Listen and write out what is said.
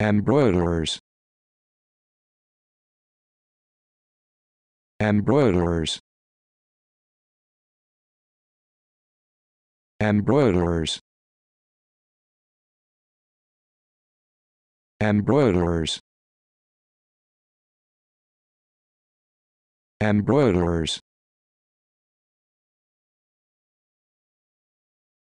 embroiderers embroiderers embroiderers embroiderers embroiderers